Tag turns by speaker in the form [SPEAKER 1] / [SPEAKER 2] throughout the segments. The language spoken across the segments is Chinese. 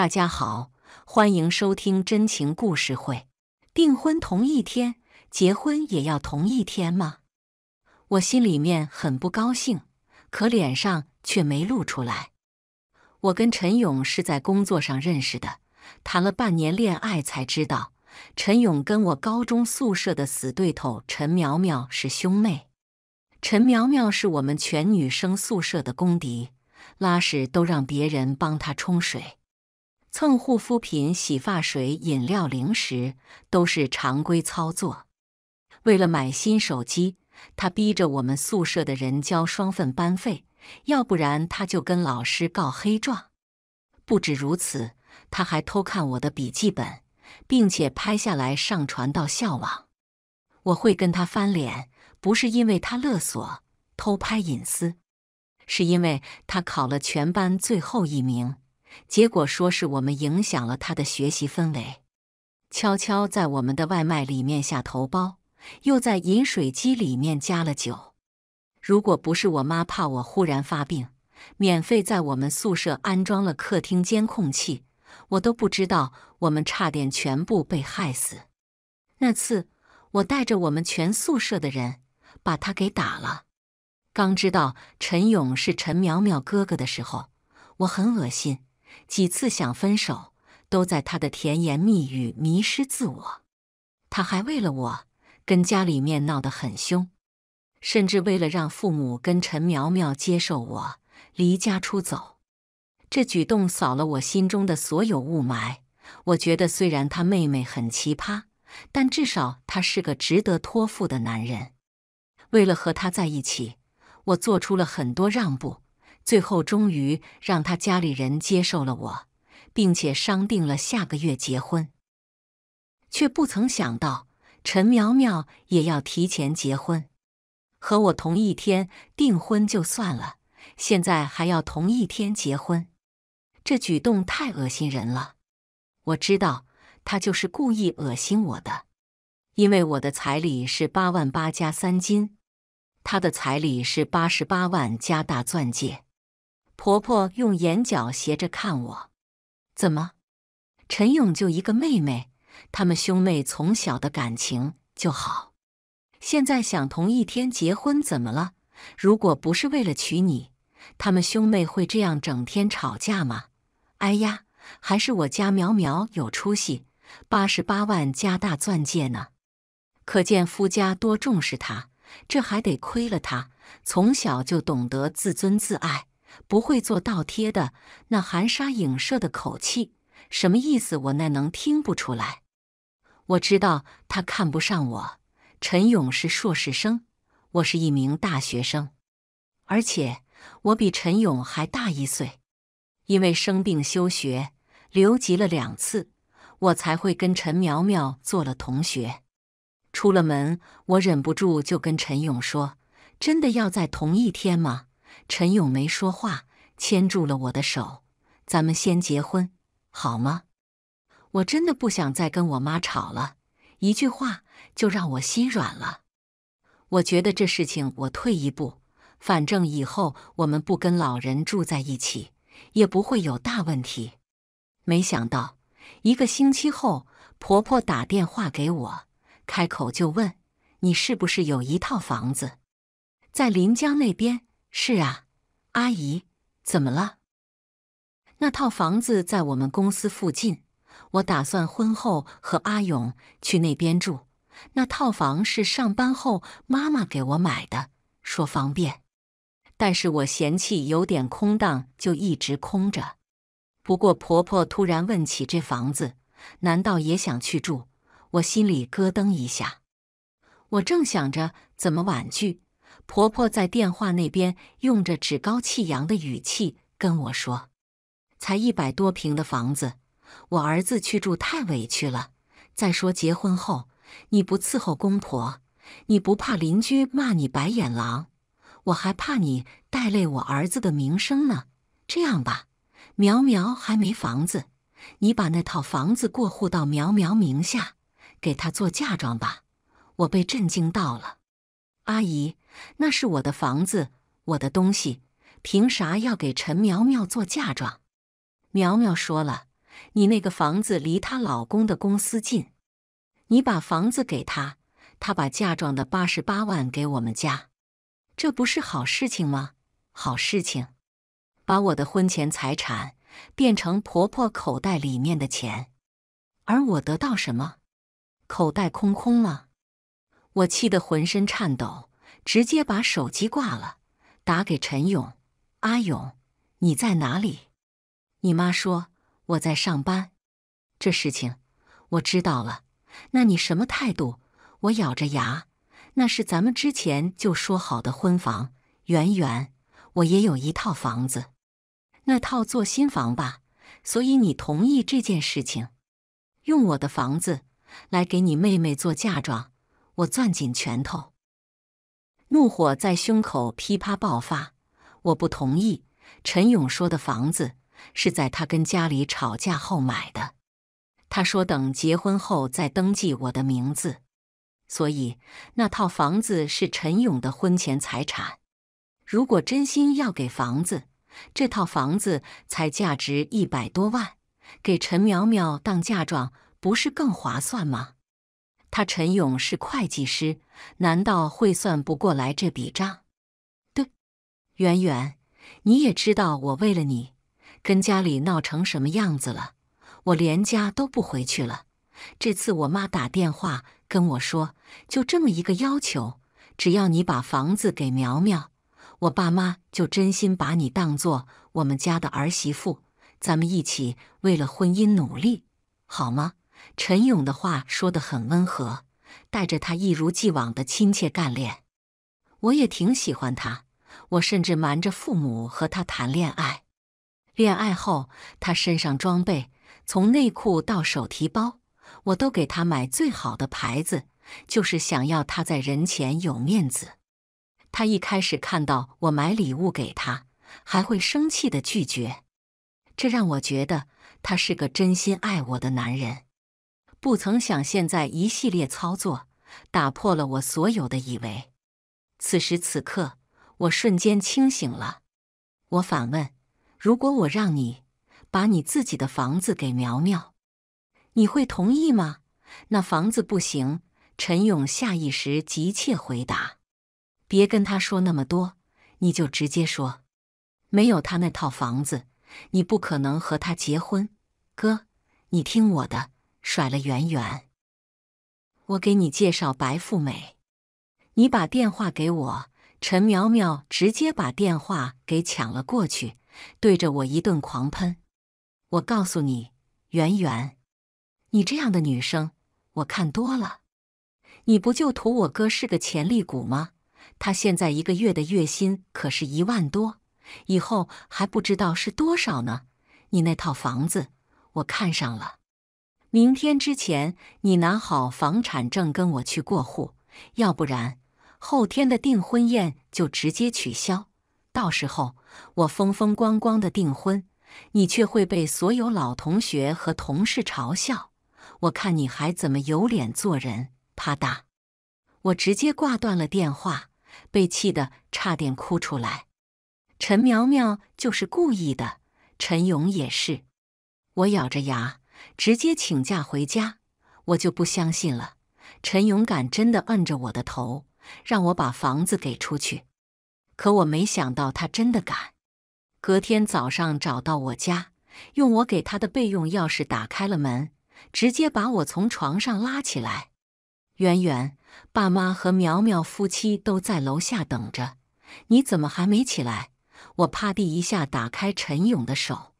[SPEAKER 1] 大家好，欢迎收听真情故事会。订婚同一天，结婚也要同一天吗？我心里面很不高兴，可脸上却没露出来。我跟陈勇是在工作上认识的，谈了半年恋爱才知道，陈勇跟我高中宿舍的死对头陈苗苗是兄妹。陈苗苗是我们全女生宿舍的公敌，拉屎都让别人帮她冲水。蹭护肤品、洗发水、饮料、零食都是常规操作。为了买新手机，他逼着我们宿舍的人交双份班费，要不然他就跟老师告黑状。不止如此，他还偷看我的笔记本，并且拍下来上传到校网。我会跟他翻脸，不是因为他勒索、偷拍隐私，是因为他考了全班最后一名。结果说是我们影响了他的学习氛围，悄悄在我们的外卖里面下头孢，又在饮水机里面加了酒。如果不是我妈怕我忽然发病，免费在我们宿舍安装了客厅监控器，我都不知道我们差点全部被害死。那次我带着我们全宿舍的人把他给打了。刚知道陈勇是陈苗苗哥哥的时候，我很恶心。几次想分手，都在他的甜言蜜语迷失自我。他还为了我跟家里面闹得很凶，甚至为了让父母跟陈苗苗接受我，离家出走。这举动扫了我心中的所有雾霾。我觉得虽然他妹妹很奇葩，但至少他是个值得托付的男人。为了和他在一起，我做出了很多让步。最后终于让他家里人接受了我，并且商定了下个月结婚，却不曾想到陈苗苗也要提前结婚，和我同一天订婚就算了，现在还要同一天结婚，这举动太恶心人了。我知道他就是故意恶心我的，因为我的彩礼是八万八加三金，他的彩礼是八十八万加大钻戒。婆婆用眼角斜着看我，怎么？陈勇就一个妹妹，他们兄妹从小的感情就好。现在想同一天结婚，怎么了？如果不是为了娶你，他们兄妹会这样整天吵架吗？哎呀，还是我家苗苗有出息，八十八万加大钻戒呢，可见夫家多重视她。这还得亏了她，从小就懂得自尊自爱。不会做倒贴的，那含沙影射的口气，什么意思？我那能听不出来？我知道他看不上我。陈勇是硕士生，我是一名大学生，而且我比陈勇还大一岁。因为生病休学，留级了两次，我才会跟陈苗苗做了同学。出了门，我忍不住就跟陈勇说：“真的要在同一天吗？”陈勇没说话，牵住了我的手。咱们先结婚好吗？我真的不想再跟我妈吵了，一句话就让我心软了。我觉得这事情我退一步，反正以后我们不跟老人住在一起，也不会有大问题。没想到一个星期后，婆婆打电话给我，开口就问：“你是不是有一套房子在临江那边？”是啊，阿姨，怎么了？那套房子在我们公司附近，我打算婚后和阿勇去那边住。那套房是上班后妈妈给我买的，说方便，但是我嫌弃有点空荡，就一直空着。不过婆婆突然问起这房子，难道也想去住？我心里咯噔一下，我正想着怎么婉拒。婆婆在电话那边用着趾高气扬的语气跟我说：“才一百多平的房子，我儿子去住太委屈了。再说结婚后你不伺候公婆，你不怕邻居骂你白眼狼？我还怕你带累我儿子的名声呢。这样吧，苗苗还没房子，你把那套房子过户到苗苗名下，给她做嫁妆吧。”我被震惊到了，阿姨。那是我的房子，我的东西，凭啥要给陈苗苗做嫁妆？苗苗说了，你那个房子离她老公的公司近，你把房子给她，她把嫁妆的八十八万给我们家，这不是好事情吗？好事情，把我的婚前财产变成婆婆口袋里面的钱，而我得到什么？口袋空空了，我气得浑身颤抖。直接把手机挂了，打给陈勇。阿勇，你在哪里？你妈说我在上班。这事情我知道了。那你什么态度？我咬着牙。那是咱们之前就说好的婚房。圆圆，我也有一套房子，那套做新房吧。所以你同意这件事情，用我的房子来给你妹妹做嫁妆。我攥紧拳头。怒火在胸口噼啪爆发，我不同意。陈勇说的房子是在他跟家里吵架后买的，他说等结婚后再登记我的名字，所以那套房子是陈勇的婚前财产。如果真心要给房子，这套房子才价值一百多万，给陈苗苗当嫁妆不是更划算吗？他陈勇是会计师，难道会算不过来这笔账？对，圆圆，你也知道我为了你跟家里闹成什么样子了，我连家都不回去了。这次我妈打电话跟我说，就这么一个要求，只要你把房子给苗苗，我爸妈就真心把你当做我们家的儿媳妇，咱们一起为了婚姻努力，好吗？陈勇的话说得很温和，带着他一如既往的亲切干练。我也挺喜欢他，我甚至瞒着父母和他谈恋爱。恋爱后，他身上装备从内裤到手提包，我都给他买最好的牌子，就是想要他在人前有面子。他一开始看到我买礼物给他，还会生气地拒绝，这让我觉得他是个真心爱我的男人。不曾想，现在一系列操作打破了我所有的以为。此时此刻，我瞬间清醒了。我反问：“如果我让你把你自己的房子给苗苗，你会同意吗？”那房子不行。陈勇下意识急切回答：“别跟他说那么多，你就直接说，没有他那套房子，你不可能和他结婚。哥，你听我的。”甩了圆圆，我给你介绍白富美，你把电话给我。陈苗苗直接把电话给抢了过去，对着我一顿狂喷。我告诉你，圆圆，你这样的女生我看多了。你不就图我哥是个潜力股吗？他现在一个月的月薪可是一万多，以后还不知道是多少呢。你那套房子我看上了。明天之前，你拿好房产证跟我去过户，要不然后天的订婚宴就直接取消。到时候我风风光光的订婚，你却会被所有老同学和同事嘲笑。我看你还怎么有脸做人？啪嗒，我直接挂断了电话，被气得差点哭出来。陈苗苗就是故意的，陈勇也是。我咬着牙。直接请假回家，我就不相信了。陈勇敢真的摁着我的头，让我把房子给出去。可我没想到他真的敢。隔天早上找到我家，用我给他的备用钥匙打开了门，直接把我从床上拉起来。圆圆，爸妈和苗苗夫妻都在楼下等着，你怎么还没起来？我啪地一下打开陈勇的手，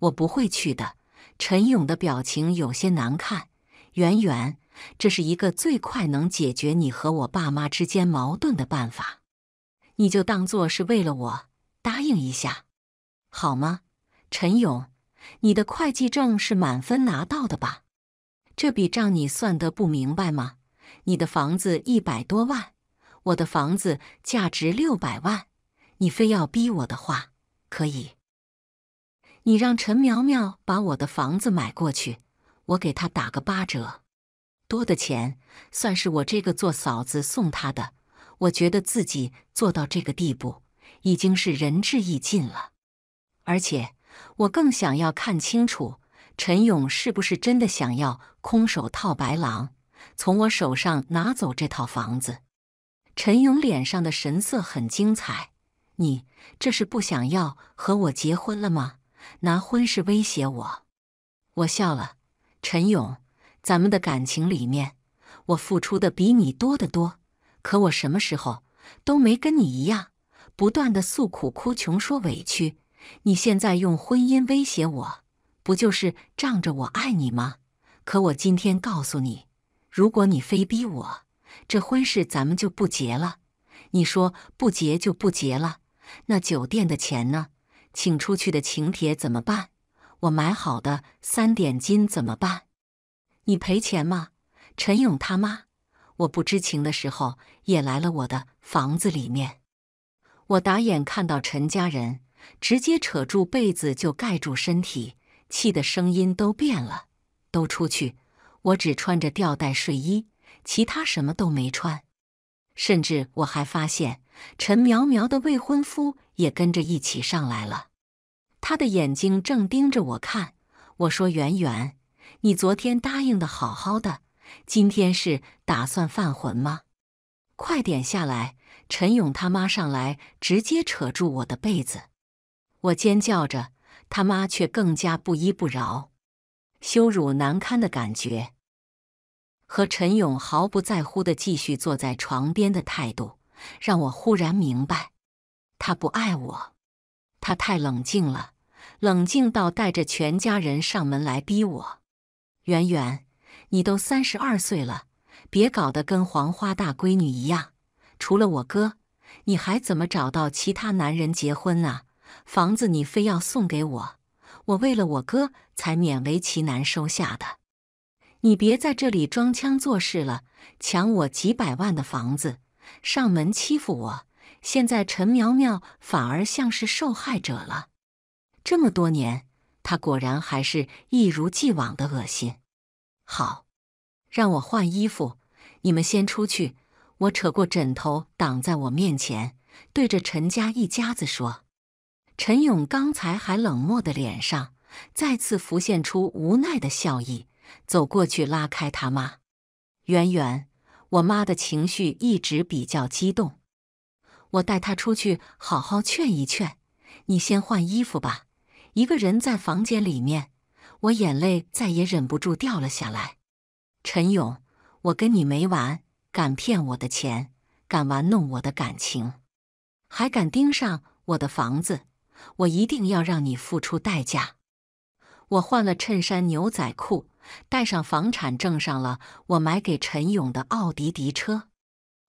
[SPEAKER 1] 我不会去的。陈勇的表情有些难看。圆圆，这是一个最快能解决你和我爸妈之间矛盾的办法，你就当做是为了我答应一下，好吗？陈勇，你的会计证是满分拿到的吧？这笔账你算得不明白吗？你的房子一百多万，我的房子价值六百万，你非要逼我的话，可以。你让陈苗苗把我的房子买过去，我给她打个八折，多的钱算是我这个做嫂子送她的。我觉得自己做到这个地步已经是仁至义尽了，而且我更想要看清楚陈勇是不是真的想要空手套白狼，从我手上拿走这套房子。陈勇脸上的神色很精彩，你这是不想要和我结婚了吗？拿婚事威胁我，我笑了。陈勇，咱们的感情里面，我付出的比你多得多。可我什么时候都没跟你一样，不断的诉苦、哭穷、说委屈。你现在用婚姻威胁我，不就是仗着我爱你吗？可我今天告诉你，如果你非逼我，这婚事咱们就不结了。你说不结就不结了，那酒店的钱呢？请出去的请帖怎么办？我买好的三点金怎么办？你赔钱吗？陈勇他妈！我不知情的时候也来了我的房子里面，我打眼看到陈家人，直接扯住被子就盖住身体，气的声音都变了。都出去！我只穿着吊带睡衣，其他什么都没穿，甚至我还发现。陈苗苗的未婚夫也跟着一起上来了，他的眼睛正盯着我看。我说：“圆圆，你昨天答应的好好的，今天是打算犯浑吗？快点下来！”陈勇他妈上来，直接扯住我的被子，我尖叫着，他妈却更加不依不饶。羞辱难堪的感觉，和陈勇毫不在乎的继续坐在床边的态度。让我忽然明白，他不爱我，他太冷静了，冷静到带着全家人上门来逼我。圆圆，你都三十二岁了，别搞得跟黄花大闺女一样。除了我哥，你还怎么找到其他男人结婚啊？房子你非要送给我，我为了我哥才勉为其难收下的。你别在这里装腔作势了，抢我几百万的房子！上门欺负我，现在陈苗苗反而像是受害者了。这么多年，他果然还是一如既往的恶心。好，让我换衣服，你们先出去。我扯过枕头挡在我面前，对着陈家一家子说：“陈勇刚才还冷漠的脸上，再次浮现出无奈的笑意，走过去拉开他妈，圆圆。”我妈的情绪一直比较激动，我带她出去好好劝一劝。你先换衣服吧，一个人在房间里面，我眼泪再也忍不住掉了下来。陈勇，我跟你没完！敢骗我的钱，敢玩弄我的感情，还敢盯上我的房子，我一定要让你付出代价！我换了衬衫、牛仔裤。带上房产证上了，我买给陈勇的奥迪迪车。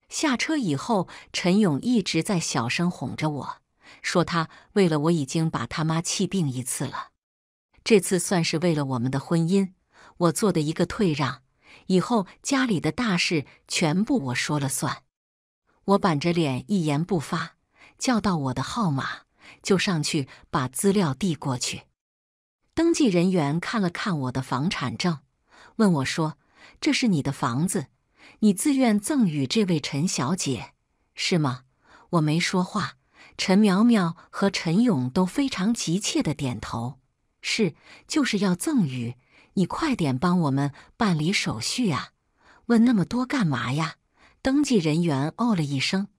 [SPEAKER 1] 下车以后，陈勇一直在小声哄着我，说他为了我已经把他妈气病一次了，这次算是为了我们的婚姻，我做的一个退让。以后家里的大事全部我说了算。我板着脸一言不发，叫到我的号码，就上去把资料递过去。登记人员看了看我的房产证，问我说：“这是你的房子，你自愿赠与这位陈小姐，是吗？”我没说话。陈苗苗和陈勇都非常急切的点头：“是，就是要赠与，你快点帮我们办理手续啊！”问那么多干嘛呀？登记人员哦了一声：“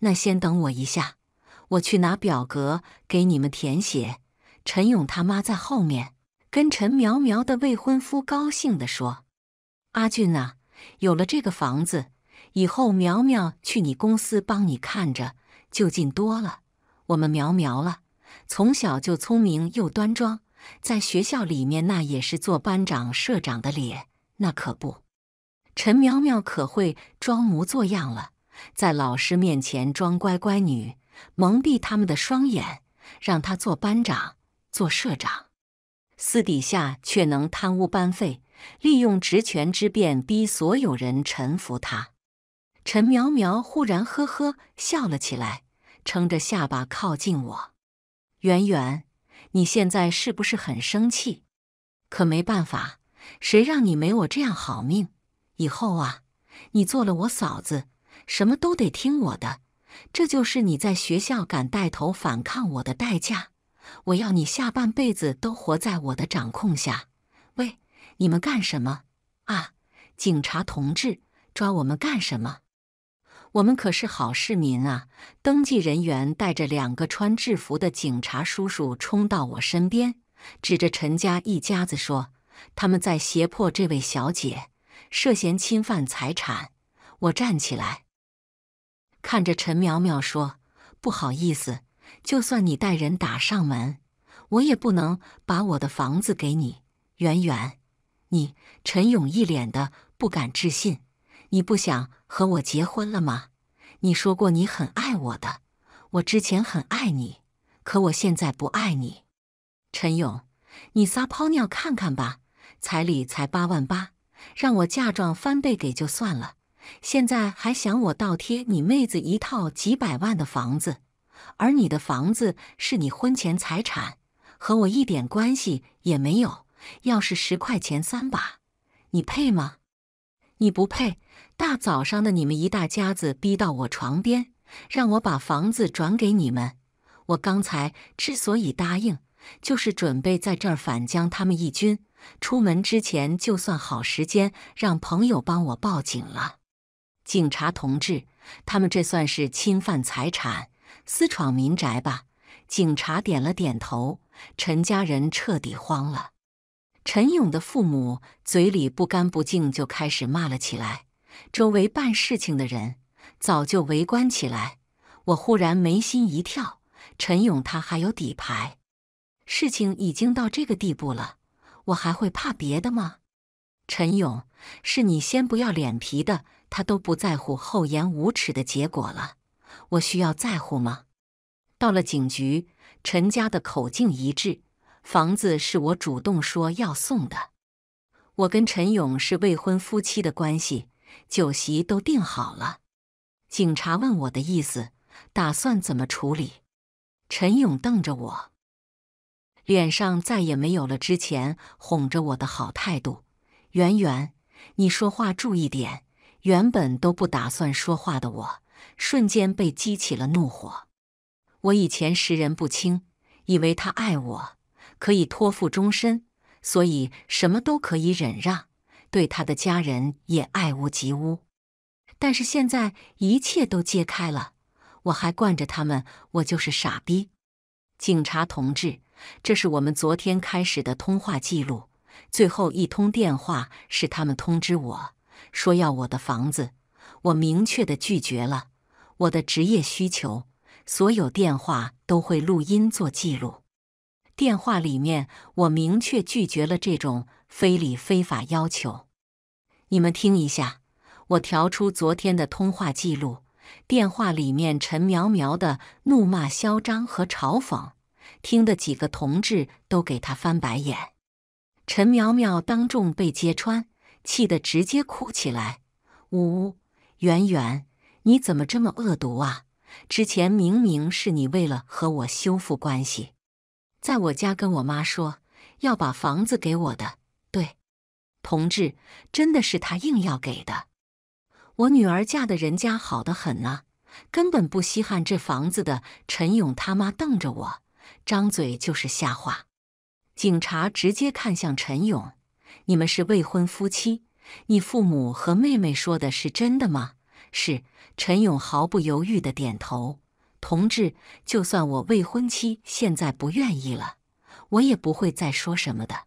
[SPEAKER 1] 那先等我一下，我去拿表格给你们填写。”陈勇他妈在后面跟陈苗苗的未婚夫高兴地说：“阿俊呐，有了这个房子以后，苗苗去你公司帮你看着，就近多了。我们苗苗了，从小就聪明又端庄，在学校里面那也是做班长、社长的脸，那可不。陈苗苗可会装模作样了，在老师面前装乖乖女，蒙蔽他们的双眼，让他做班长。”做社长，私底下却能贪污班费，利用职权之便逼所有人臣服他。陈苗苗忽然呵呵笑了起来，撑着下巴靠近我：“圆圆，你现在是不是很生气？可没办法，谁让你没我这样好命？以后啊，你做了我嫂子，什么都得听我的。这就是你在学校敢带头反抗我的代价。”我要你下半辈子都活在我的掌控下。喂，你们干什么啊？警察同志，抓我们干什么？我们可是好市民啊！登记人员带着两个穿制服的警察叔叔冲到我身边，指着陈家一家子说：“他们在胁迫这位小姐，涉嫌侵犯财产。”我站起来，看着陈苗苗说：“不好意思。”就算你带人打上门，我也不能把我的房子给你。圆圆，你陈勇一脸的不敢置信。你不想和我结婚了吗？你说过你很爱我的，我之前很爱你，可我现在不爱你。陈勇，你撒泡尿看看吧，彩礼才八万八，让我嫁妆翻倍给就算了，现在还想我倒贴你妹子一套几百万的房子。而你的房子是你婚前财产，和我一点关系也没有。要是十块钱三把，你配吗？你不配。大早上的，你们一大家子逼到我床边，让我把房子转给你们。我刚才之所以答应，就是准备在这儿反将他们一军。出门之前，就算好时间，让朋友帮我报警了。警察同志，他们这算是侵犯财产。私闯民宅吧！警察点了点头，陈家人彻底慌了。陈勇的父母嘴里不干不净，就开始骂了起来。周围办事情的人早就围观起来。我忽然眉心一跳，陈勇他还有底牌。事情已经到这个地步了，我还会怕别的吗？陈勇，是你先不要脸皮的，他都不在乎厚颜无耻的结果了。我需要在乎吗？到了警局，陈家的口径一致，房子是我主动说要送的。我跟陈勇是未婚夫妻的关系，酒席都订好了。警察问我的意思，打算怎么处理？陈勇瞪着我，脸上再也没有了之前哄着我的好态度。圆圆，你说话注意点。原本都不打算说话的我。瞬间被激起了怒火。我以前识人不清，以为他爱我，可以托付终身，所以什么都可以忍让，对他的家人也爱屋及乌。但是现在一切都揭开了，我还惯着他们，我就是傻逼。警察同志，这是我们昨天开始的通话记录，最后一通电话是他们通知我说要我的房子。我明确的拒绝了我的职业需求，所有电话都会录音做记录。电话里面我明确拒绝了这种非礼非法要求。你们听一下，我调出昨天的通话记录，电话里面陈苗苗的怒骂、嚣张和嘲讽，听得几个同志都给他翻白眼。陈苗苗当众被揭穿，气得直接哭起来，呜呜。圆圆，你怎么这么恶毒啊？之前明明是你为了和我修复关系，在我家跟我妈说要把房子给我的。对，同志，真的是他硬要给的。我女儿嫁的人家好的很呢，根本不稀罕这房子的。陈勇他妈瞪着我，张嘴就是瞎话。警察直接看向陈勇：“你们是未婚夫妻，你父母和妹妹说的是真的吗？”是陈勇毫不犹豫地点头，同志，就算我未婚妻现在不愿意了，我也不会再说什么的。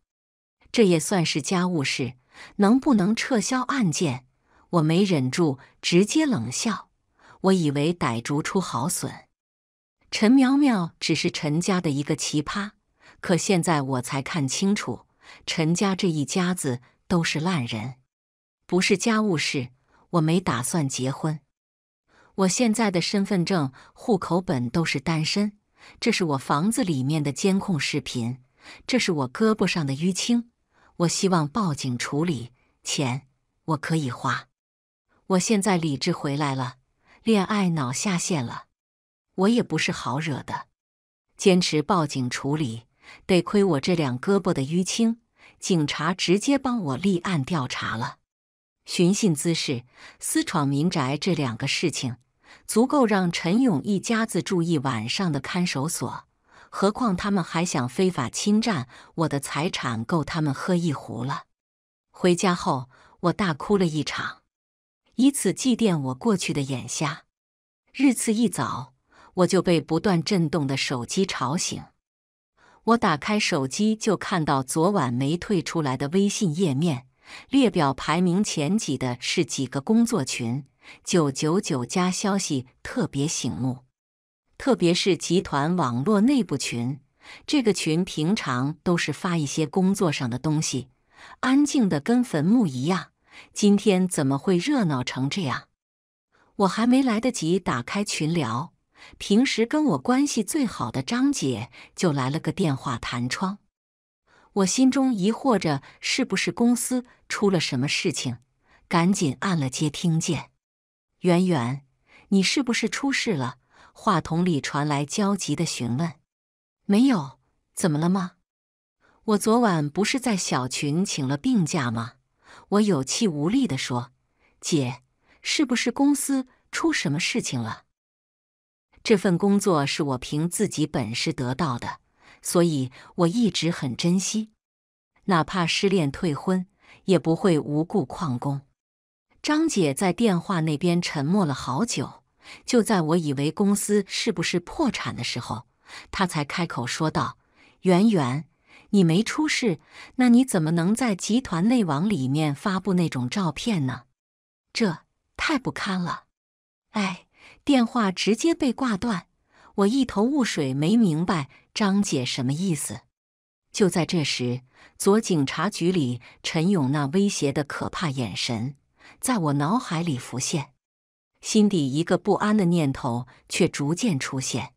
[SPEAKER 1] 这也算是家务事，能不能撤销案件？我没忍住，直接冷笑。我以为歹住出好损，陈苗苗只是陈家的一个奇葩，可现在我才看清楚，陈家这一家子都是烂人，不是家务事。我没打算结婚，我现在的身份证、户口本都是单身。这是我房子里面的监控视频，这是我胳膊上的淤青。我希望报警处理，钱我可以花。我现在理智回来了，恋爱脑下线了。我也不是好惹的，坚持报警处理。得亏我这两胳膊的淤青，警察直接帮我立案调查了。寻衅滋事、私闯民宅这两个事情，足够让陈勇一家子住一晚上的看守所。何况他们还想非法侵占我的财产，够他们喝一壶了。回家后，我大哭了一场，以此祭奠我过去的眼瞎。日次一早，我就被不断震动的手机吵醒。我打开手机，就看到昨晚没退出来的微信页面。列表排名前几的是几个工作群，九九九加消息特别醒目，特别是集团网络内部群，这个群平常都是发一些工作上的东西，安静的跟坟墓一样。今天怎么会热闹成这样？我还没来得及打开群聊，平时跟我关系最好的张姐就来了个电话弹窗。我心中疑惑着，是不是公司出了什么事情？赶紧按了接听键。圆圆，你是不是出事了？话筒里传来焦急的询问。没有，怎么了吗？我昨晚不是在小群请了病假吗？我有气无力地说：“姐，是不是公司出什么事情了？这份工作是我凭自己本事得到的。”所以我一直很珍惜，哪怕失恋、退婚，也不会无故旷工。张姐在电话那边沉默了好久，就在我以为公司是不是破产的时候，她才开口说道：“圆圆，你没出事，那你怎么能在集团内网里面发布那种照片呢？这太不堪了！”哎，电话直接被挂断，我一头雾水，没明白。张姐什么意思？就在这时，左警察局里陈勇那威胁的可怕眼神在我脑海里浮现，心底一个不安的念头却逐渐出现。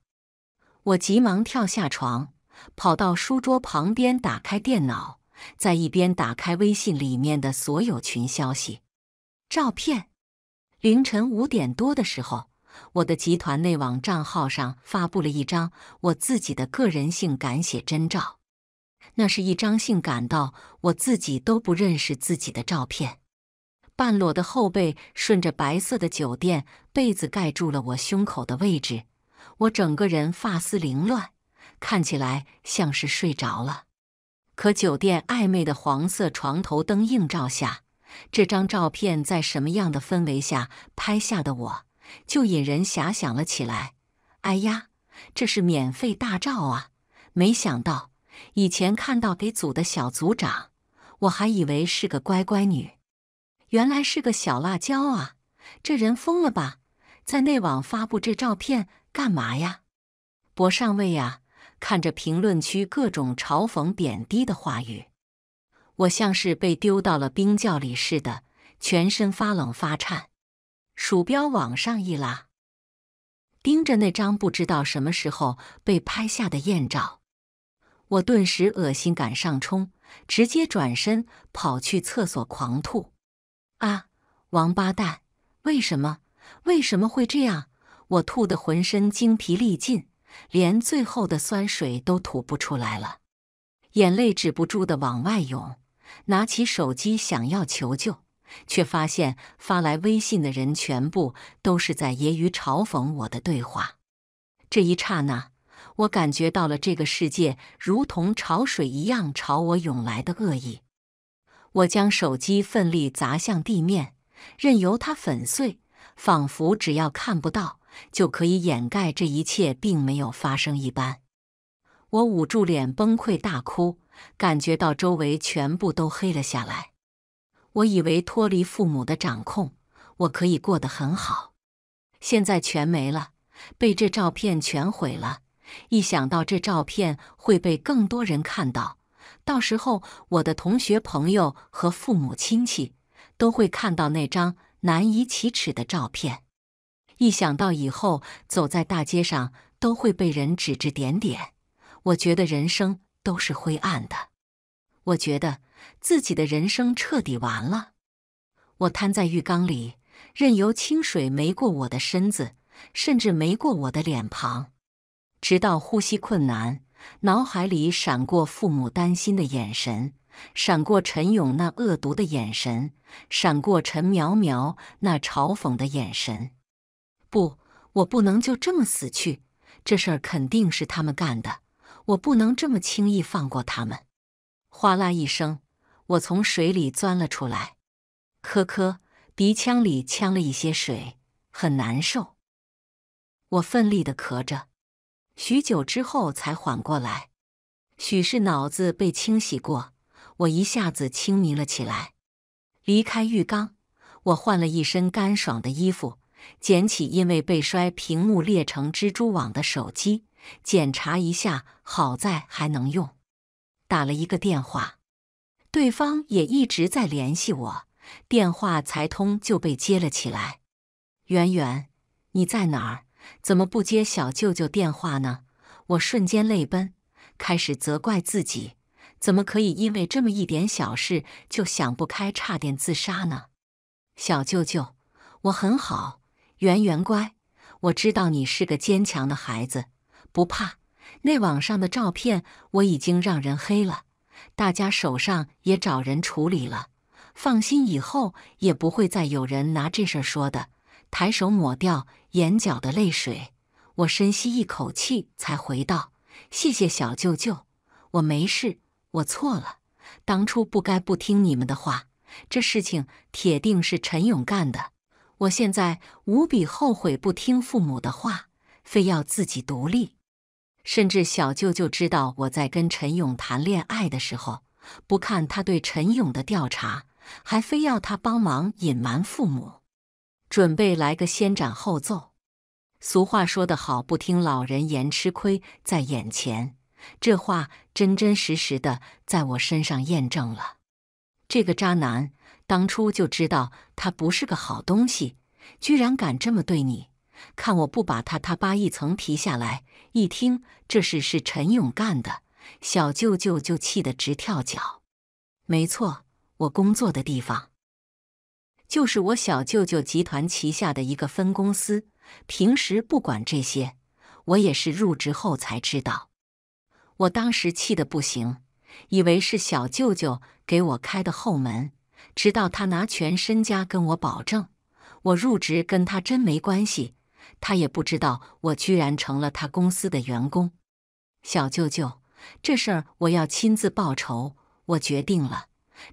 [SPEAKER 1] 我急忙跳下床，跑到书桌旁边，打开电脑，在一边打开微信里面的所有群消息、照片。凌晨五点多的时候。我的集团内网账号上发布了一张我自己的个人性感写真照，那是一张性感到我自己都不认识自己的照片。半裸的后背顺着白色的酒店被子盖住了我胸口的位置，我整个人发丝凌乱，看起来像是睡着了。可酒店暧昧的黄色床头灯映照下，这张照片在什么样的氛围下拍下的我？就引人遐想了起来。哎呀，这是免费大照啊！没想到以前看到给组的小组长，我还以为是个乖乖女，原来是个小辣椒啊！这人疯了吧？在内网发布这照片干嘛呀？博上尉呀，看着评论区各种嘲讽贬低的话语，我像是被丢到了冰窖里似的，全身发冷发颤。鼠标往上一拉，盯着那张不知道什么时候被拍下的艳照，我顿时恶心感上冲，直接转身跑去厕所狂吐。啊！王八蛋！为什么？为什么会这样？我吐得浑身精疲力尽，连最后的酸水都吐不出来了，眼泪止不住的往外涌，拿起手机想要求救。却发现发来微信的人全部都是在揶揄嘲讽我的对话。这一刹那，我感觉到了这个世界如同潮水一样朝我涌来的恶意。我将手机奋力砸向地面，任由它粉碎，仿佛只要看不到就可以掩盖这一切并没有发生一般。我捂住脸崩溃大哭，感觉到周围全部都黑了下来。我以为脱离父母的掌控，我可以过得很好。现在全没了，被这照片全毁了。一想到这照片会被更多人看到，到时候我的同学、朋友和父母亲戚都会看到那张难以启齿的照片。一想到以后走在大街上都会被人指指点点，我觉得人生都是灰暗的。我觉得。自己的人生彻底完了。我瘫在浴缸里，任由清水没过我的身子，甚至没过我的脸庞，直到呼吸困难。脑海里闪过父母担心的眼神，闪过陈勇那恶毒的眼神，闪过陈苗苗那嘲讽的眼神。不，我不能就这么死去。这事儿肯定是他们干的，我不能这么轻易放过他们。哗啦一声。我从水里钻了出来，咳咳，鼻腔里呛了一些水，很难受。我奋力的咳着，许久之后才缓过来。许是脑子被清洗过，我一下子清明了起来。离开浴缸，我换了一身干爽的衣服，捡起因为被摔屏幕裂成蜘蛛网的手机，检查一下，好在还能用，打了一个电话。对方也一直在联系我，电话才通就被接了起来。圆圆，你在哪儿？怎么不接小舅舅电话呢？我瞬间泪奔，开始责怪自己，怎么可以因为这么一点小事就想不开，差点自杀呢？小舅舅，我很好，圆圆乖，我知道你是个坚强的孩子，不怕。那网上的照片我已经让人黑了。大家手上也找人处理了，放心，以后也不会再有人拿这事儿说的。抬手抹掉眼角的泪水，我深吸一口气，才回道：“谢谢小舅舅，我没事，我错了，当初不该不听你们的话。这事情铁定是陈勇干的，我现在无比后悔不听父母的话，非要自己独立。”甚至小舅舅知道我在跟陈勇谈恋爱的时候，不看他对陈勇的调查，还非要他帮忙隐瞒父母，准备来个先斩后奏。俗话说得好，不听老人言，吃亏在眼前。这话真真实实的在我身上验证了。这个渣男当初就知道他不是个好东西，居然敢这么对你。看我不把他他扒一层皮下来！一听这事是陈勇干的，小舅舅就气得直跳脚。没错，我工作的地方，就是我小舅舅集团旗下的一个分公司。平时不管这些，我也是入职后才知道。我当时气得不行，以为是小舅舅给我开的后门，直到他拿全身家跟我保证，我入职跟他真没关系。他也不知道我居然成了他公司的员工，小舅舅，这事儿我要亲自报仇。我决定了，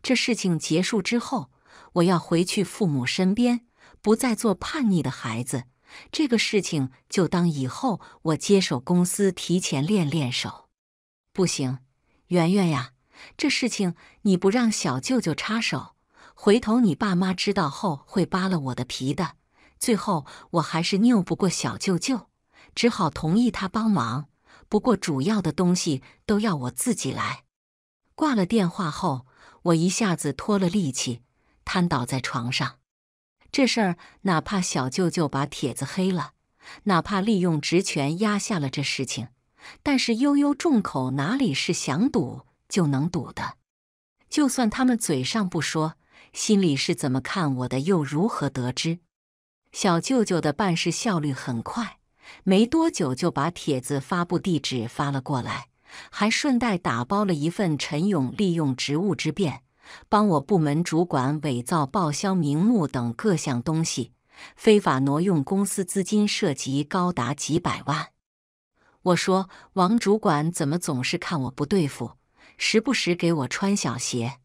[SPEAKER 1] 这事情结束之后，我要回去父母身边，不再做叛逆的孩子。这个事情就当以后我接手公司，提前练练手。不行，圆圆呀，这事情你不让小舅舅插手，回头你爸妈知道后会扒了我的皮的。最后我还是拗不过小舅舅，只好同意他帮忙。不过主要的东西都要我自己来。挂了电话后，我一下子脱了力气，瘫倒在床上。这事儿，哪怕小舅舅把帖子黑了，哪怕利用职权压下了这事情，但是悠悠众口哪里是想堵就能堵的？就算他们嘴上不说，心里是怎么看我的，又如何得知？小舅舅的办事效率很快，没多久就把帖子发布地址发了过来，还顺带打包了一份陈勇利用职务之便，帮我部门主管伪造报销名目等各项东西，非法挪用公司资金，涉及高达几百万。我说王主管怎么总是看我不对付，时不时给我穿小鞋，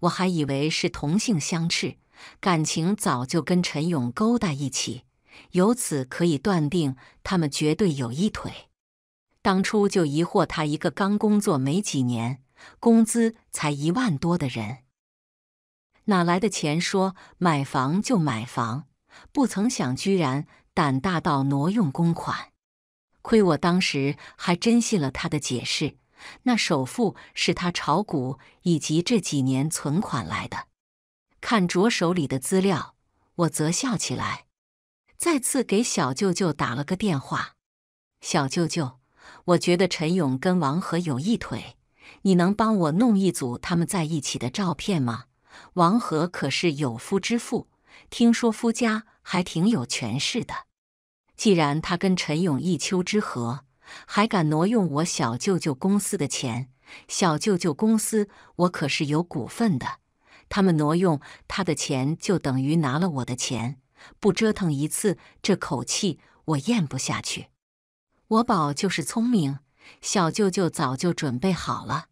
[SPEAKER 1] 我还以为是同性相斥。感情早就跟陈勇勾搭一起，由此可以断定他们绝对有一腿。当初就疑惑他一个刚工作没几年、工资才一万多的人，哪来的钱说买房就买房？不曾想，居然胆大到挪用公款。亏我当时还真信了他的解释，那首付是他炒股以及这几年存款来的。看着手里的资料，我则笑起来，再次给小舅舅打了个电话。小舅舅，我觉得陈勇跟王和有一腿，你能帮我弄一组他们在一起的照片吗？王和可是有夫之妇，听说夫家还挺有权势的。既然他跟陈勇一丘之貉，还敢挪用我小舅舅公司的钱？小舅舅公司我可是有股份的。他们挪用他的钱，就等于拿了我的钱。不折腾一次，这口气我咽不下去。我宝就是聪明，小舅舅早就准备好了，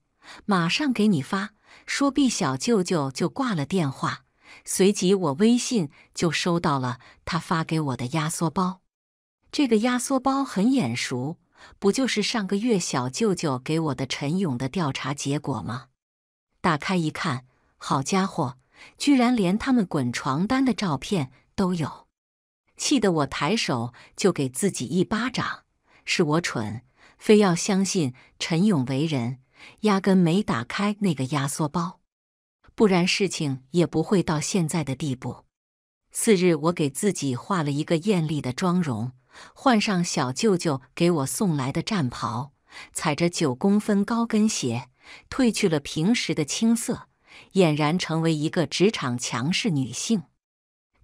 [SPEAKER 1] 马上给你发。说毕，小舅舅就挂了电话。随即，我微信就收到了他发给我的压缩包。这个压缩包很眼熟，不就是上个月小舅舅给我的陈勇的调查结果吗？打开一看。好家伙，居然连他们滚床单的照片都有！气得我抬手就给自己一巴掌。是我蠢，非要相信陈勇为人，压根没打开那个压缩包，不然事情也不会到现在的地步。次日，我给自己画了一个艳丽的妆容，换上小舅舅给我送来的战袍，踩着九公分高跟鞋，褪去了平时的青涩。俨然成为一个职场强势女性，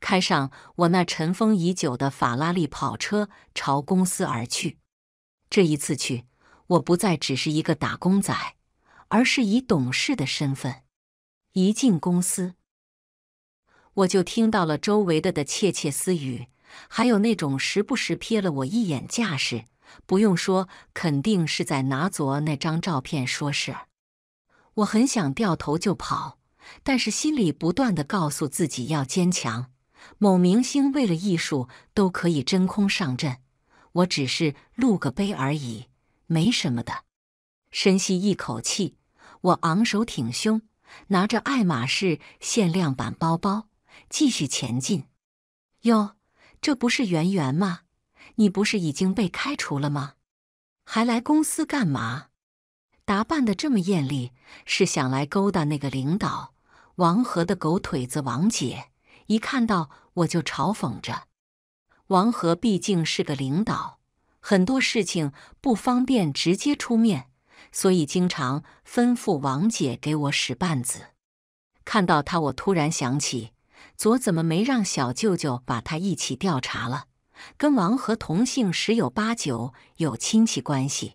[SPEAKER 1] 开上我那尘封已久的法拉利跑车，朝公司而去。这一次去，我不再只是一个打工仔，而是以董事的身份。一进公司，我就听到了周围的的窃窃私语，还有那种时不时瞥了我一眼架势。不用说，肯定是在拿昨那张照片说事儿。我很想掉头就跑，但是心里不断的告诉自己要坚强。某明星为了艺术都可以真空上阵，我只是露个杯而已，没什么的。深吸一口气，我昂首挺胸，拿着爱马仕限量版包包，继续前进。哟，这不是圆圆吗？你不是已经被开除了吗？还来公司干嘛？打扮的这么艳丽，是想来勾搭那个领导王和的狗腿子王姐。一看到我就嘲讽着。王和毕竟是个领导，很多事情不方便直接出面，所以经常吩咐王姐给我使绊子。看到他，我突然想起，左怎么没让小舅舅把他一起调查了？跟王和同姓，十有八九有亲戚关系。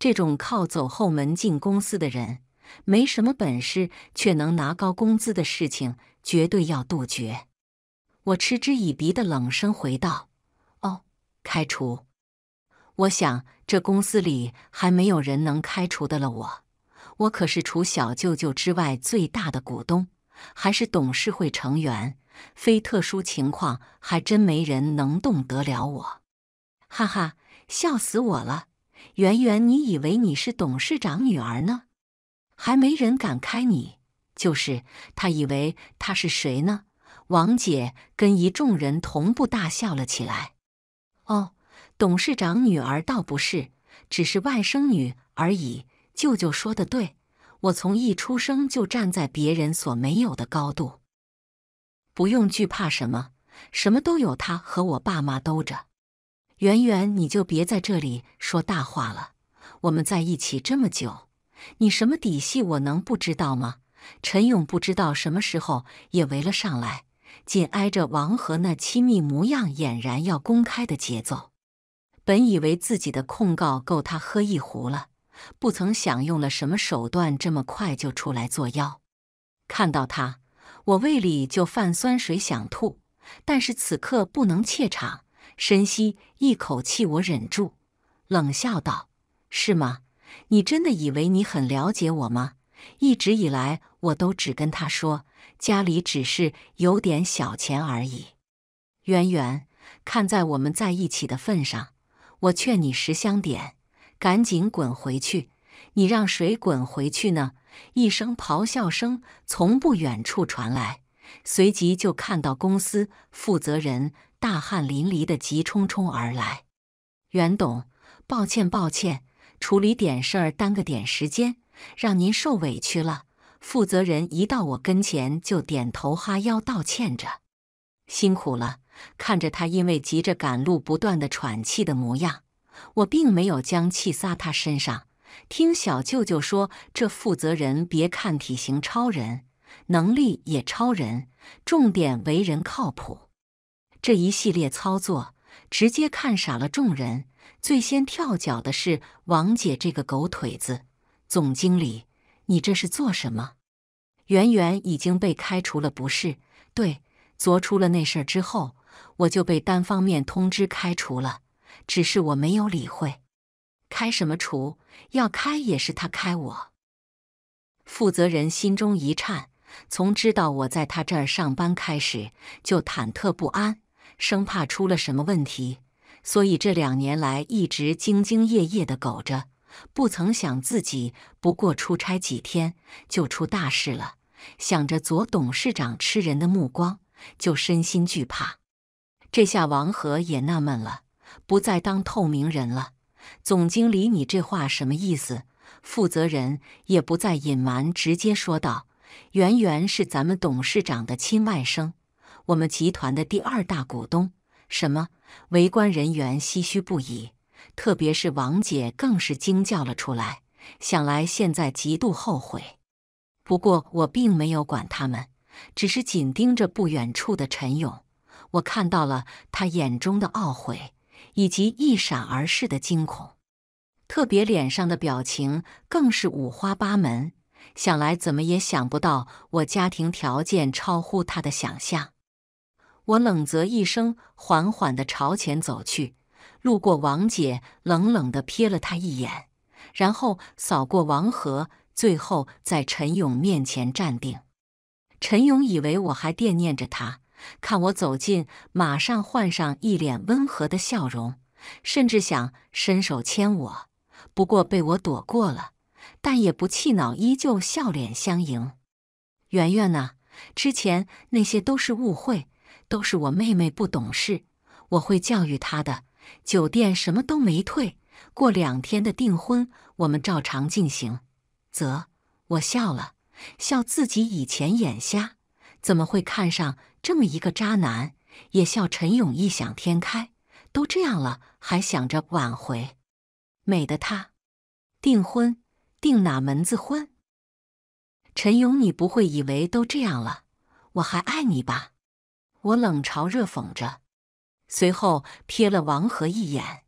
[SPEAKER 1] 这种靠走后门进公司的人，没什么本事却能拿高工资的事情，绝对要杜绝。我嗤之以鼻的冷声回道：“哦，开除？我想这公司里还没有人能开除得了我。我可是除小舅舅之外最大的股东，还是董事会成员，非特殊情况还真没人能动得了我。哈哈，笑死我了。”圆圆，你以为你是董事长女儿呢？还没人敢开你。就是他以为他是谁呢？王姐跟一众人同步大笑了起来。哦，董事长女儿倒不是，只是外甥女而已。舅舅说的对，我从一出生就站在别人所没有的高度，不用惧怕什么，什么都有他和我爸妈兜着。圆圆，你就别在这里说大话了。我们在一起这么久，你什么底细我能不知道吗？陈勇不知道什么时候也围了上来，紧挨着王和那亲密模样，俨然要公开的节奏。本以为自己的控告够他喝一壶了，不曾想用了什么手段，这么快就出来作妖。看到他，我胃里就泛酸水，想吐，但是此刻不能怯场。深吸一口气，我忍住，冷笑道：“是吗？你真的以为你很了解我吗？一直以来，我都只跟他说家里只是有点小钱而已。”圆圆，看在我们在一起的份上，我劝你识相点，赶紧滚回去。你让谁滚回去呢？一声咆哮声从不远处传来，随即就看到公司负责人。大汗淋漓的急冲冲而来，袁董，抱歉抱歉，处理点事儿耽搁点时间，让您受委屈了。负责人一到我跟前就点头哈腰道歉着，辛苦了。看着他因为急着赶路不断的喘气的模样，我并没有将气撒他身上。听小舅舅说，这负责人别看体型超人，能力也超人，重点为人靠谱。这一系列操作直接看傻了众人。最先跳脚的是王姐这个狗腿子。总经理，你这是做什么？圆圆已经被开除了，不是？对，昨出了那事儿之后，我就被单方面通知开除了。只是我没有理会。开什么除？要开也是他开我。负责人心中一颤，从知道我在他这儿上班开始，就忐忑不安。生怕出了什么问题，所以这两年来一直兢兢业业的苟着，不曾想自己不过出差几天就出大事了。想着左董事长吃人的目光，就身心惧怕。这下王和也纳闷了，不再当透明人了。总经理，你这话什么意思？负责人也不再隐瞒，直接说道：“圆圆是咱们董事长的亲外甥。”我们集团的第二大股东，什么？围观人员唏嘘不已，特别是王姐更是惊叫了出来。想来现在极度后悔。不过我并没有管他们，只是紧盯着不远处的陈勇。我看到了他眼中的懊悔，以及一闪而逝的惊恐，特别脸上的表情更是五花八门。想来怎么也想不到我家庭条件超乎他的想象。我冷啧一声，缓缓地朝前走去，路过王姐，冷冷地瞥了她一眼，然后扫过王和，最后在陈勇面前站定。陈勇以为我还惦念着他，看我走近，马上换上一脸温和的笑容，甚至想伸手牵我，不过被我躲过了，但也不气恼，依旧笑脸相迎。圆圆呐，之前那些都是误会。都是我妹妹不懂事，我会教育她的。酒店什么都没退，过两天的订婚我们照常进行。啧，我笑了笑，自己以前眼瞎，怎么会看上这么一个渣男？也笑陈勇异想天开，都这样了还想着挽回，美的他订婚订哪门子婚？陈勇，你不会以为都这样了我还爱你吧？我冷嘲热讽着，随后瞥了王和一眼：“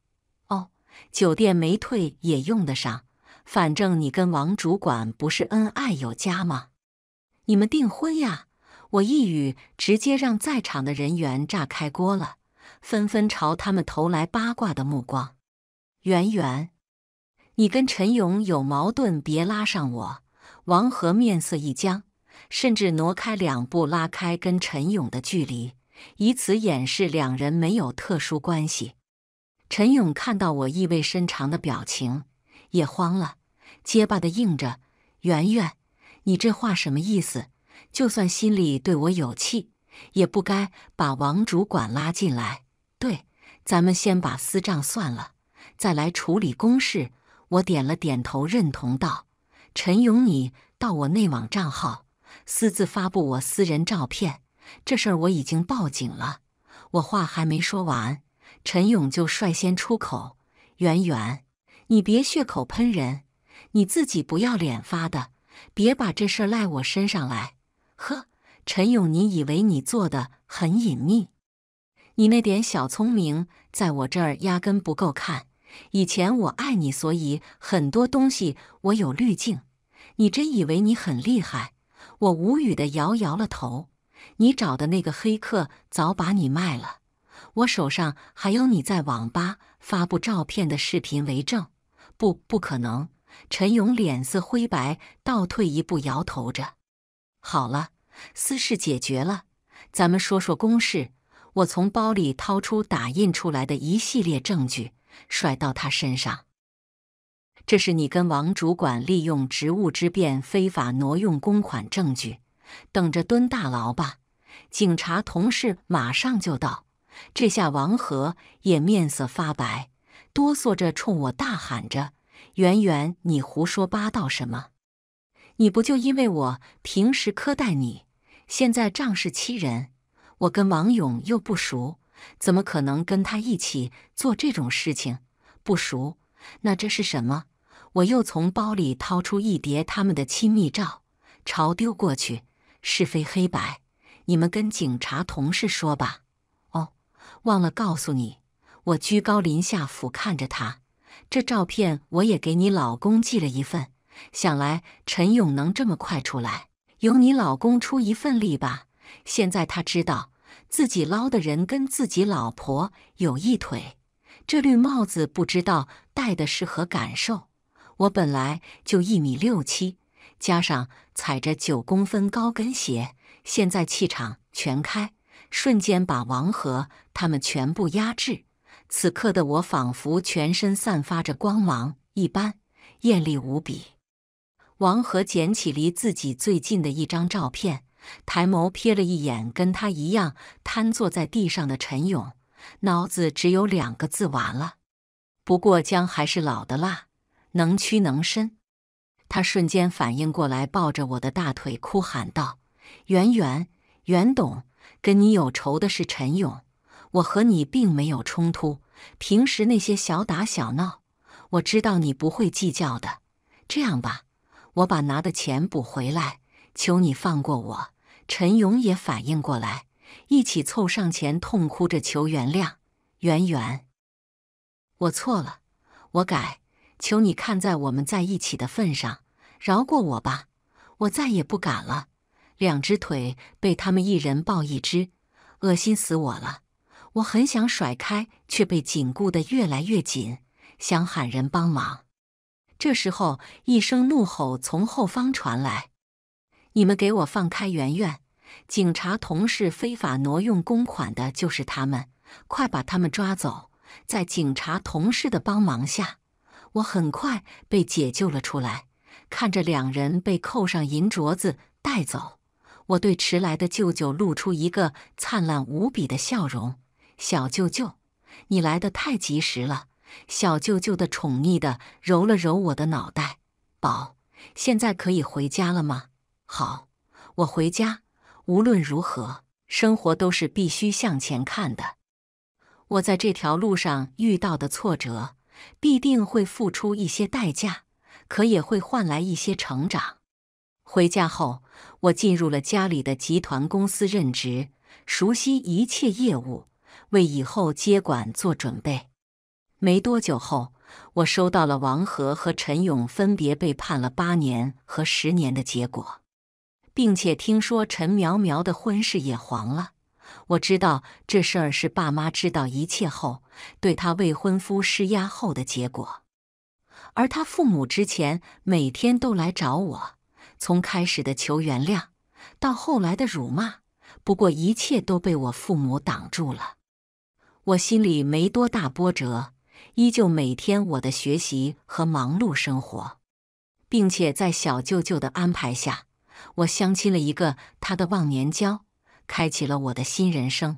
[SPEAKER 1] 哦，酒店没退也用得上，反正你跟王主管不是恩爱有加吗？你们订婚呀？”我一语直接让在场的人员炸开锅了，纷纷朝他们投来八卦的目光。圆圆，你跟陈勇有矛盾，别拉上我。王和面色一僵。甚至挪开两步，拉开跟陈勇的距离，以此掩饰两人没有特殊关系。陈勇看到我意味深长的表情，也慌了，结巴地应着：“圆圆，你这话什么意思？就算心里对我有气，也不该把王主管拉进来。对，咱们先把私账算了，再来处理公事。”我点了点头，认同道：“陈勇，你到我内网账号。”私自发布我私人照片，这事儿我已经报警了。我话还没说完，陈勇就率先出口：“圆圆，你别血口喷人，你自己不要脸发的，别把这事儿赖我身上来。”呵，陈勇，你以为你做的很隐秘？你那点小聪明在我这儿压根不够看。以前我爱你，所以很多东西我有滤镜。你真以为你很厉害？我无语的摇摇了头，你找的那个黑客早把你卖了，我手上还有你在网吧发布照片的视频为证。不，不可能！陈勇脸色灰白，倒退一步，摇头着。好了，私事解决了，咱们说说公事。我从包里掏出打印出来的一系列证据，甩到他身上。这是你跟王主管利用职务之便非法挪用公款证据，等着蹲大牢吧！警察同事马上就到，这下王和也面色发白，哆嗦着冲我大喊着：“圆圆，你胡说八道什么？你不就因为我平时苛待你，现在仗势欺人？我跟王勇又不熟，怎么可能跟他一起做这种事情？不熟，那这是什么？”我又从包里掏出一叠他们的亲密照，朝丢过去。是非黑白，你们跟警察同事说吧。哦，忘了告诉你，我居高临下俯瞰着他。这照片我也给你老公寄了一份。想来陈勇能这么快出来，由你老公出一份力吧。现在他知道自己捞的人跟自己老婆有一腿，这绿帽子不知道戴的是何感受。我本来就一米六七，加上踩着九公分高跟鞋，现在气场全开，瞬间把王和他们全部压制。此刻的我仿佛全身散发着光芒一般，艳丽无比。王和捡起离自己最近的一张照片，抬眸瞥了一眼跟他一样瘫坐在地上的陈勇，脑子只有两个字：完了。不过姜还是老的辣。能屈能伸，他瞬间反应过来，抱着我的大腿哭喊道：“圆圆，袁董，跟你有仇的是陈勇，我和你并没有冲突。平时那些小打小闹，我知道你不会计较的。这样吧，我把拿的钱补回来，求你放过我。”陈勇也反应过来，一起凑上前，痛哭着求原谅：“圆圆，我错了，我改。”求你看在我们在一起的份上，饶过我吧！我再也不敢了。两只腿被他们一人抱一只，恶心死我了！我很想甩开，却被紧固得越来越紧。想喊人帮忙，这时候一声怒吼从后方传来：“你们给我放开圆圆！警察同事非法挪用公款的就是他们，快把他们抓走！”在警察同事的帮忙下。我很快被解救了出来，看着两人被扣上银镯子带走，我对迟来的舅舅露出一个灿烂无比的笑容：“小舅舅，你来的太及时了。”小舅舅的宠溺的揉了揉我的脑袋：“宝，现在可以回家了吗？”“好，我回家。无论如何，生活都是必须向前看的。我在这条路上遇到的挫折。”必定会付出一些代价，可也会换来一些成长。回家后，我进入了家里的集团公司任职，熟悉一切业务，为以后接管做准备。没多久后，我收到了王和和陈勇分别被判了八年和十年的结果，并且听说陈苗苗的婚事也黄了。我知道这事儿是爸妈知道一切后，对他未婚夫施压后的结果，而他父母之前每天都来找我，从开始的求原谅，到后来的辱骂，不过一切都被我父母挡住了。我心里没多大波折，依旧每天我的学习和忙碌生活，并且在小舅舅的安排下，我相亲了一个他的忘年交。开启了我的新人生。